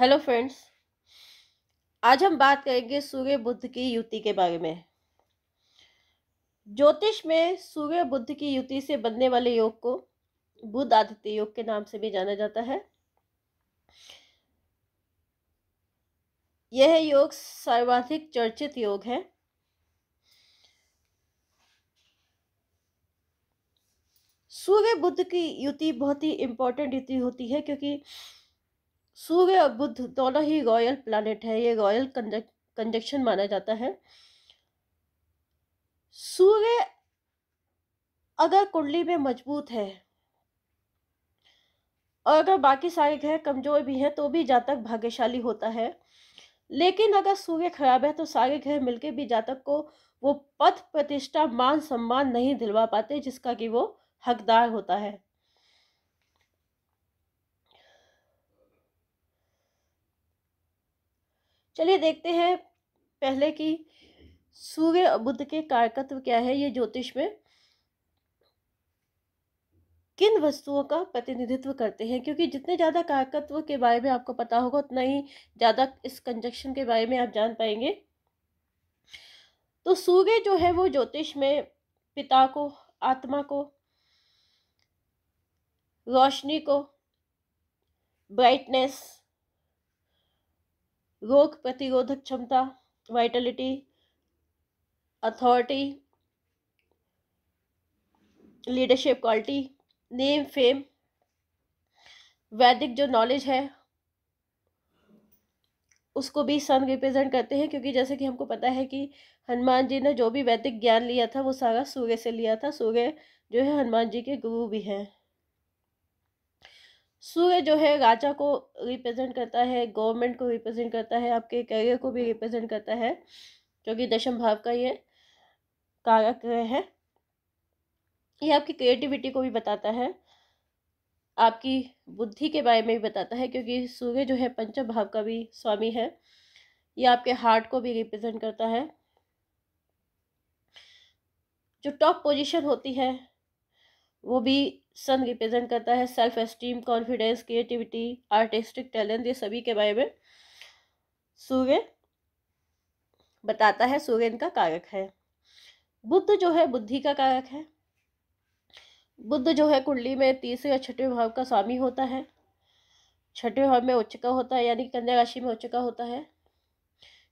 hello friends आज हम बात करेंगे सूर्य बुद्ध की युति के बारे में ज्योतिष में सूर्य बुद्ध की युति से बनने वाले योग को बुद्ध आदित्य योग के नाम से भी जाना जाता है यह योग सर्वाधिक चर्चित योग है सूर्य बुद्ध की युति बहुत ही इम्पोर्टेंट युति होती है क्योंकि सूर्य और बुध दोनों ही रॉयल प्लानट है ये रॉयल कंजक्शन माना जाता है सूर्य अगर कुंडली में मजबूत है और अगर बाकी सारे ग्रह कमजोर भी हैं तो भी जातक भाग्यशाली होता है लेकिन अगर सूर्य खराब है तो सारे ग्रह मिलकर भी जातक को वो पथ प्रतिष्ठा मान सम्मान नहीं दिलवा पाते जिसका कि वो हकदार होता है चलिए देखते हैं पहले कि सूर्य और बुद्ध के कारकत्व क्या है ये ज्योतिष में किन वस्तुओं का प्रतिनिधित्व करते हैं क्योंकि जितने ज़्यादा कारकत्व के बारे में आपको पता होगा उतना ही ज़्यादा इस कंजक्शन के बारे में आप जान पाएंगे तो सूर्य जो है वो ज्योतिष में पिता को आत्मा को रोशनी को ब्राइटनेस रोग प्रतिरोधक क्षमता vitality authority leadership quality name fame वैदिक जो नॉलेज है उसको भी सन रिप्रेजेंट करते हैं क्योंकि जैसे कि हमको पता है कि हनुमान जी ने जो भी वैदिक ज्ञान लिया था वो सारा सूर्य से लिया था सूर्य जो है हनुमान जी के गुरु भी हैं सूर्य जो है राजा को रिप्रेजेंट करता है गवर्नमेंट को रिप्रेजेंट करता है आपके करियर को भी रिप्रेजेंट करता है क्योंकि दशम भाव का ये कारक है ये आपकी क्रिएटिविटी को भी बताता है आपकी बुद्धि के बारे में भी बताता है क्योंकि सूर्य जो है पंचम भाव का भी स्वामी है ये आपके हार्ट को भी रिप्रेजेंट करता है जो टॉप पोजीशन होती है वो भी सन रिप्रेजेंट करता है self esteem confidence creativity artistic talent ये सभी के बारे में सूर्य बताता है सूर्य इनका कारक है बुद्ध जो है बुद्धि का कारक है बुद्ध जो है कुंडली में तीसरे और छठवें भाव का स्वामी होता है छठवें भाव में उच्च का होता है यानी कन्या राशि में उच्च का होता है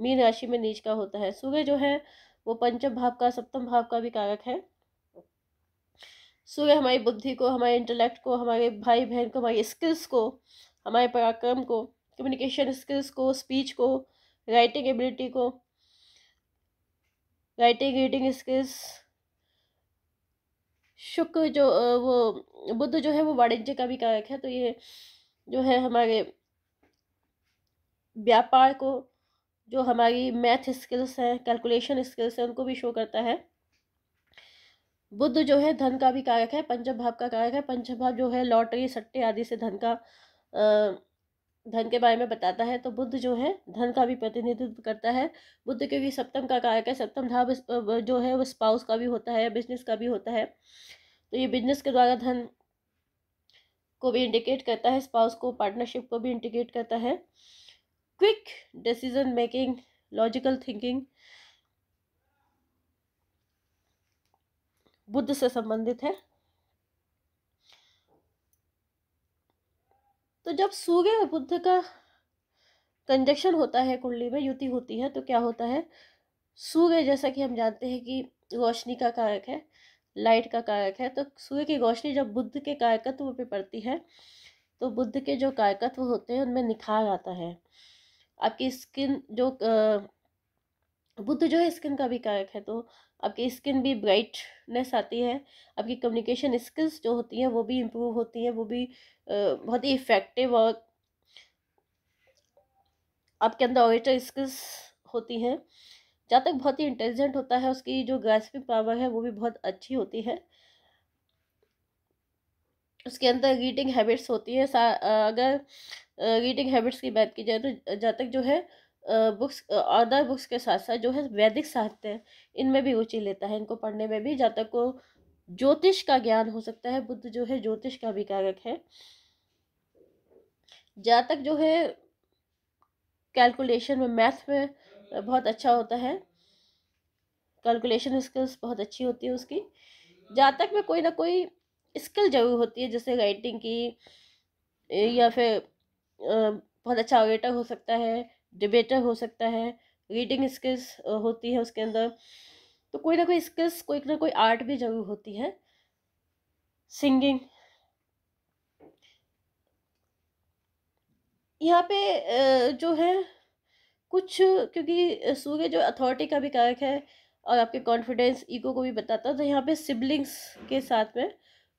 मीन राशि में नीच का होता है सूर्य जो है वो पंचम भाव का सप्तम भाव का भी कारक है सो वे हमारी बुद्धि को हमारे इंटेलेक्ट को हमारे भाई बहन को हमारी स्किल्स को हमारे पराक्रम को कम्युनिकेशन स्किल्स को स्पीच को राइटिंग एबिलिटी को राइटिंग रीडिंग स्किल्स शुक्र जो वो बुद्ध जो है वो वाणिज्य का भी कारक है तो ये जो है हमारे व्यापार को जो हमारी मैथ स्किल्स हैं कैलकुलेशन स्किल्स हैं उनको भी शो करता है बुद्ध जो है धन का भी कारक है पंचम भाव का कारक है पंचम भाव जो है लॉटरी सट्टे आदि से धन का धन के बारे में बताता है तो बुद्ध जो है धन का भी प्रतिनिधित्व करता है बुद्ध क्योंकि सप्तम का कारक है सप्तम भाव जो है वो स्पाउस का भी होता है बिजनेस का भी होता है तो ये बिजनेस के द्वारा धन को भी इंडिकेट करता है स्पाउस को पार्टनरशिप को भी इंडिकेट करता है quick decision making logical thinking बुद्ध से संबंधित है तो जब सूर्य और बुद्ध का कंजक्शन होता है कुंडली में युति होती है तो क्या होता है सूर्य जैसा कि हम जानते हैं कि रोशनी का कारक है लाइट का कारक है तो सूर्य की रोशनी जब बुद्ध के कायकत्व पे पड़ती है तो बुद्ध के जो कायकत्व होते हैं उनमें निखार आता है आपकी स्किन जो बुद्ध जो है स्किन का भी कारक है तो आपकी स्किन भी ब्राइटनेस आती है आपकी कम्युनिकेशन स्किल्स जो होती हैं वो भी इम्प्रूव होती हैं वो भी बहुत ही इफ़ेक्टिव और आपके अंदर ऑरिटर स्किल्स होती हैं जहाँ तक बहुत ही इंटेलिजेंट होता है उसकी जो ग्रेसपिंग पावर है वो भी बहुत अच्छी होती है उसके अंदर रीडिंग हैबिट्स होती है अगर रीडिंग हैबिट्स की बात की जाए तो जहाँ तक जो है बुक्स अदर बुक्स के साथ साथ जो है वैदिक साहित्य इनमें भी रुचि लेता है इनको पढ़ने में भी जातक तक को ज्योतिष का ज्ञान हो सकता है बुद्ध जो है ज्योतिष का भी कारक है जातक तक जो है कैलकुलेशन में मैथ में बहुत अच्छा होता है कैलकुलेशन स्किल्स बहुत अच्छी होती है उसकी जातक तक में कोई ना कोई स्किल जरूर होती है जैसे राइटिंग की या फिर बहुत अच्छा ऑडिटर हो सकता है डिबेटर हो सकता है रीडिंग स्किल्स होती है उसके अंदर तो कोई ना कोई स्किल्स कोई ना कोई आर्ट भी जरूर होती है सिंगिंग यहाँ पे जो है कुछ क्योंकि सूर्य जो अथॉरिटी का भी कारक है और आपके कॉन्फिडेंस ईगो को भी बताता है तो यहाँ पे सिबलिंग्स के साथ में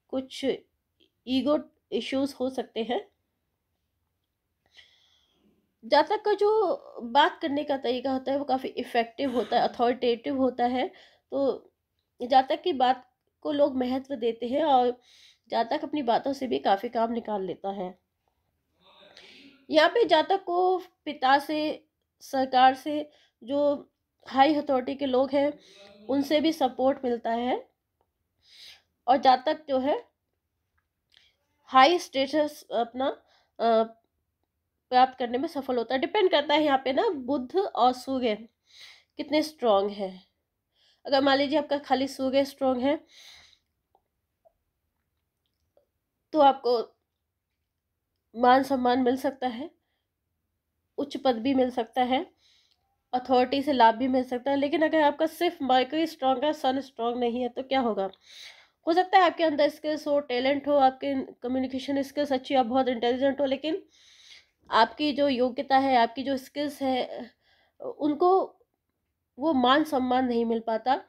कुछ ईगो इश्यूज हो सकते हैं जातक का जो बात करने का तरीका होता है वो काफ़ी इफ़ेक्टिव होता है अथॉरिटेटिव होता है तो जातक की बात को लोग महत्व देते हैं और जातक अपनी बातों से भी काफ़ी काम निकाल लेता है यहाँ पे जातक को पिता से सरकार से जो हाई अथॉरिटी के लोग हैं उनसे भी सपोर्ट मिलता है और जातक जो है हाई स्टेटस अपना प्राप्त करने में सफल होता है डिपेंड करता है यहाँ पे ना बुद्ध और सूर्य कितने स्ट्रांग हैं अगर मान लीजिए आपका खाली सूर्य स्ट्रांग है तो आपको मान सम्मान मिल सकता है उच्च पद भी मिल सकता है अथॉरिटी से लाभ भी मिल सकता है लेकिन अगर आपका सिर्फ माइक्री स्ट्रांग है सन स्ट्रांग नहीं है तो क्या होगा हो सकता है आपके अंदर स्किल्स हो टैलेंट हो आपके कम्युनिकेशन स्किल्स अच्छी आप बहुत इंटेलिजेंट हो लेकिन आपकी जो योग्यता है आपकी जो स्किल्स है उनको वो मान सम्मान नहीं मिल पाता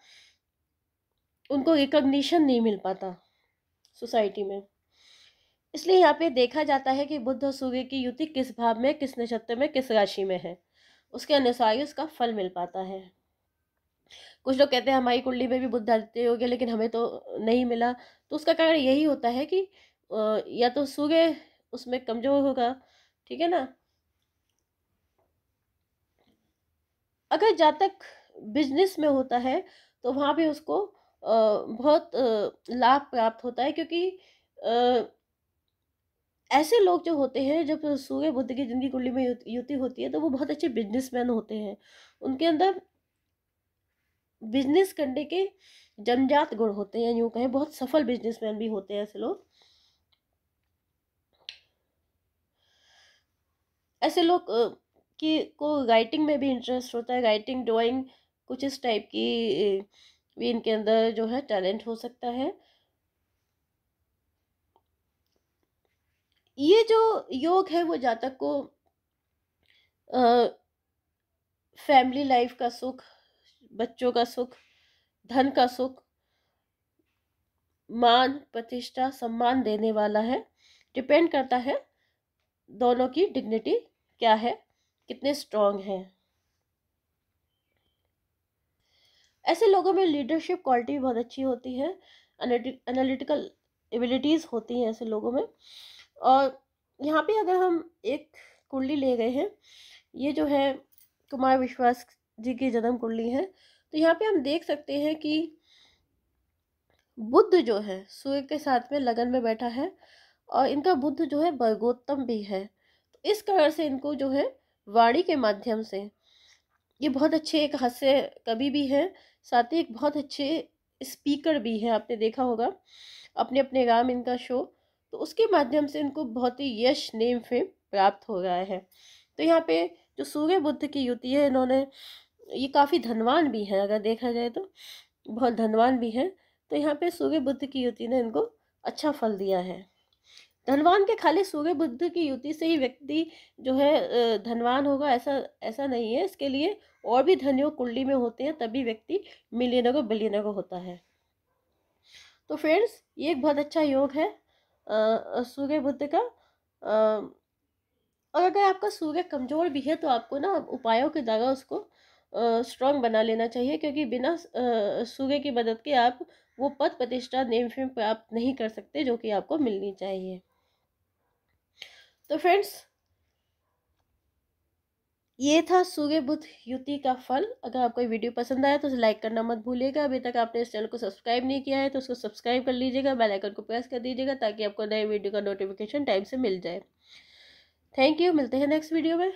उनको रिकग्निशन नहीं मिल पाता सोसाइटी में इसलिए यहाँ पे देखा जाता है कि बुद्ध और सूर्य की युति किस भाव में किस नक्षत्र में किस राशि में है उसके अनुसार ही उसका फल मिल पाता है कुछ लोग कहते हैं हमारी कुंडली में भी बुद्ध आदित्य हो गया लेकिन हमें तो नहीं मिला तो उसका कारण यही होता है कि या तो सूर्य उसमें कमज़ोर होगा ठीक है ना अगर जातक बिजनेस में होता है तो वहाँ पे उसको बहुत लाभ प्राप्त होता है क्योंकि ऐसे लोग जो होते हैं जब सूर्य बुद्ध की जिनकी कुंडली में युति होती है तो वो बहुत अच्छे बिजनेसमैन होते हैं उनके अंदर बिजनेस करने के जनजात गुण होते हैं यूँ कहें बहुत सफल बिजनेसमैन भी होते हैं ऐसे लोग ऐसे लोग की को राइटिंग में भी इंटरेस्ट होता है राइटिंग ड्राइंग कुछ इस टाइप की भी इनके अंदर जो है टैलेंट हो सकता है ये जो योग है वो जातक को फैमिली लाइफ का सुख बच्चों का सुख धन का सुख मान प्रतिष्ठा सम्मान देने वाला है डिपेंड करता है दोनों की डिग्निटी क्या है कितने स्ट्रांग हैं ऐसे लोगों में लीडरशिप क्वालिटी बहुत अच्छी होती है एनालिटिकल एबिलिटीज़ होती हैं ऐसे लोगों में और यहाँ पे अगर हम एक कुंडली ले गए हैं ये जो है कुमार विश्वास जी की जन्म कुंडली है तो यहाँ पे हम देख सकते हैं कि बुद्ध जो है सूर्य के साथ में लगन में बैठा है और इनका बुद्ध जो है वर्गोत्तम भी है इस कलर से इनको जो है वाणी के माध्यम से ये बहुत अच्छे एक हास्य कवि भी हैं साथ ही एक बहुत अच्छे स्पीकर भी हैं आपने देखा होगा अपने अपने गांव इनका शो तो उसके माध्यम से इनको बहुत ही यश नेम फेम प्राप्त हो रहा है तो यहाँ पे जो सूर्य बुद्ध की युति है इन्होंने ये काफ़ी धनवान भी हैं अगर देखा जाए तो बहुत धनवान भी हैं तो यहाँ पे सूर्य बुद्ध की युति ने इनको अच्छा फल दिया है धनवान के खाली सूर्य बुद्ध की युति से ही व्यक्ति जो है धनवान होगा ऐसा ऐसा नहीं है इसके लिए और भी धन योग कुंडली में होते हैं तभी व्यक्ति मिलियनर को बिलियनर को होता है तो फ्रेंड्स ये एक बहुत अच्छा योग है सूर्य बुद्ध का आ, और अगर आपका सूर्य कमज़ोर भी है तो आपको ना उपायों के द्वारा उसको स्ट्रांग बना लेना चाहिए क्योंकि बिना सूर्य की मदद के आप वो पद प्रतिष्ठा नेम फेम प्राप्त नहीं कर सकते जो कि आपको मिलनी चाहिए तो फ्रेंड्स ये था सूर्य बुद्ध युति का फल अगर आपको वीडियो पसंद आया तो लाइक करना मत भूलिएगा अभी तक आपने इस चैनल को सब्सक्राइब नहीं किया है तो उसको सब्सक्राइब कर लीजिएगा बेल आइकन को प्रेस कर दीजिएगा ताकि आपको नए वीडियो का नोटिफिकेशन टाइम से मिल जाए थैंक यू मिलते हैं नेक्स्ट वीडियो में